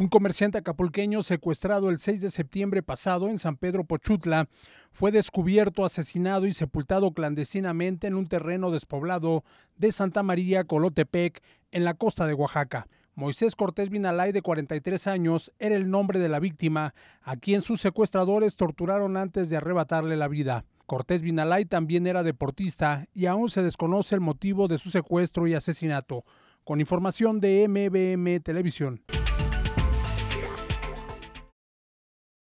Un comerciante acapulqueño secuestrado el 6 de septiembre pasado en San Pedro Pochutla fue descubierto, asesinado y sepultado clandestinamente en un terreno despoblado de Santa María, Colotepec, en la costa de Oaxaca. Moisés Cortés Vinalay, de 43 años, era el nombre de la víctima, a quien sus secuestradores torturaron antes de arrebatarle la vida. Cortés Vinalay también era deportista y aún se desconoce el motivo de su secuestro y asesinato. Con información de MBM Televisión.